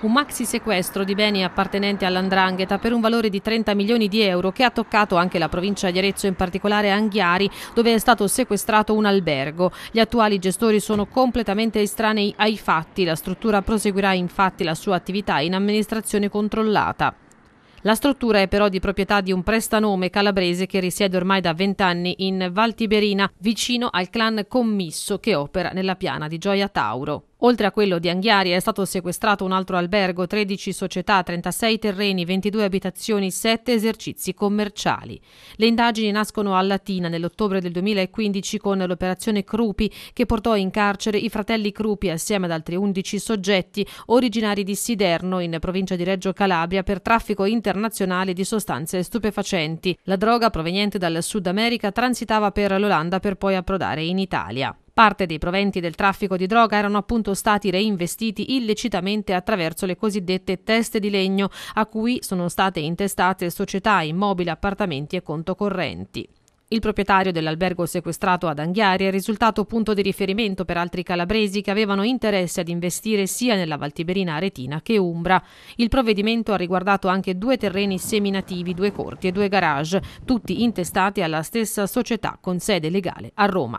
un maxi sequestro di beni appartenenti all'Andrangheta per un valore di 30 milioni di euro che ha toccato anche la provincia di Arezzo, in particolare Anghiari, dove è stato sequestrato un albergo. Gli attuali gestori sono completamente estranei ai fatti, la struttura proseguirà infatti la sua attività in amministrazione controllata. La struttura è però di proprietà di un prestanome calabrese che risiede ormai da vent'anni in Valtiberina, vicino al clan Commisso che opera nella piana di Gioia Tauro. Oltre a quello di Anghiari è stato sequestrato un altro albergo, 13 società, 36 terreni, 22 abitazioni, 7 esercizi commerciali. Le indagini nascono a Latina nell'ottobre del 2015 con l'operazione Crupi che portò in carcere i fratelli Crupi assieme ad altri 11 soggetti originari di Siderno in provincia di Reggio Calabria per traffico internazionale di sostanze stupefacenti. La droga proveniente dal Sud America transitava per l'Olanda per poi approdare in Italia. Parte dei proventi del traffico di droga erano appunto stati reinvestiti illecitamente attraverso le cosiddette teste di legno, a cui sono state intestate società, immobili, appartamenti e conto correnti. Il proprietario dell'albergo sequestrato ad Anghiari è risultato punto di riferimento per altri calabresi che avevano interesse ad investire sia nella Valtiberina Aretina che Umbra. Il provvedimento ha riguardato anche due terreni seminativi, due corti e due garage, tutti intestati alla stessa società con sede legale a Roma.